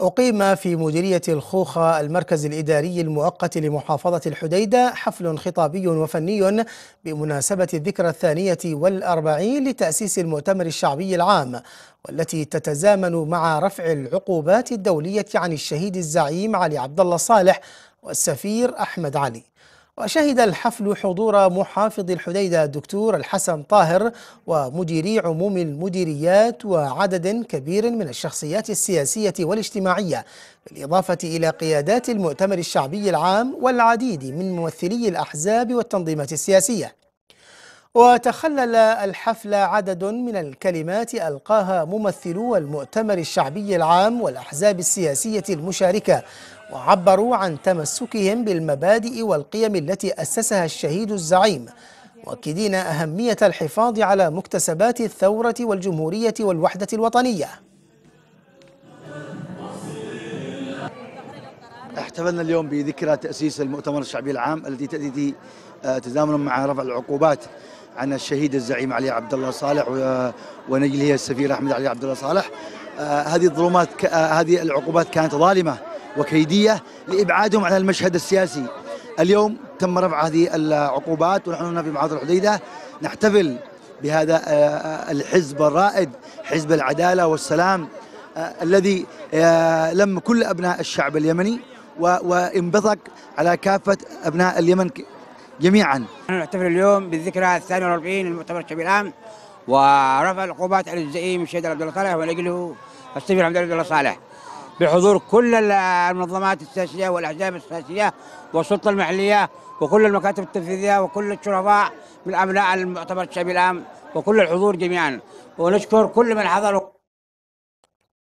أقيم في مديرية الخوخة المركز الإداري المؤقت لمحافظة الحديدة حفل خطابي وفني بمناسبة الذكرى الثانية والأربعين لتأسيس المؤتمر الشعبي العام والتي تتزامن مع رفع العقوبات الدولية عن الشهيد الزعيم علي عبد الله صالح والسفير أحمد علي وشهد الحفل حضور محافظ الحديدة الدكتور الحسن طاهر ومديري عموم المديريات وعدد كبير من الشخصيات السياسية والاجتماعية بالإضافة إلى قيادات المؤتمر الشعبي العام والعديد من ممثلي الأحزاب والتنظيمات السياسية وتخلل الحفل عدد من الكلمات ألقاها ممثلو المؤتمر الشعبي العام والأحزاب السياسية المشاركة وعبروا عن تمسكهم بالمبادئ والقيم التي أسسها الشهيد الزعيم مؤكدين أهمية الحفاظ على مكتسبات الثورة والجمهورية والوحدة الوطنية احتفلنا اليوم بذكرى تأسيس المؤتمر الشعبي العام التي تأتي آه، تزامنا مع رفع العقوبات عن الشهيد الزعيم علي عبد الله صالح ونجله السفير احمد علي عبد الله صالح آه، هذه الظلمات آه، هذه العقوبات كانت ظالمه وكيديه لابعادهم عن المشهد السياسي اليوم تم رفع هذه العقوبات ونحن هنا في معاذ الحديده نحتفل بهذا الحزب الرائد حزب العداله والسلام الذي لم كل ابناء الشعب اليمني وانبثق على كافة أبناء اليمن جميعا نحتفل اليوم بالذكرى الثانية والأربعين للمؤتمر الشعبي العام ورفع العقوبات على الزعيم الشهيد عبد الله صالح ولجله السفير عبد الله صالح بحضور كل المنظمات السياسية والأحزاب السياسية والسلطة المحلية وكل المكاتب التنفيذية وكل الشرفاء من أبناء المؤتمر الشعبي العام وكل الحضور جميعا ونشكر كل من حضر